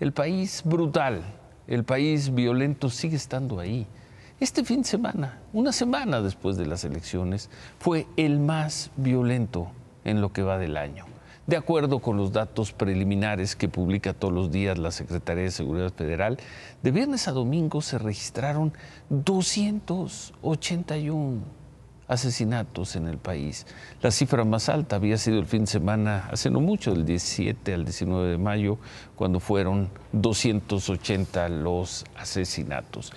El país brutal, el país violento sigue estando ahí. Este fin de semana, una semana después de las elecciones, fue el más violento en lo que va del año. De acuerdo con los datos preliminares que publica todos los días la Secretaría de Seguridad Federal, de viernes a domingo se registraron 281 asesinatos en el país. La cifra más alta había sido el fin de semana, hace no mucho, del 17 al 19 de mayo, cuando fueron 280 los asesinatos.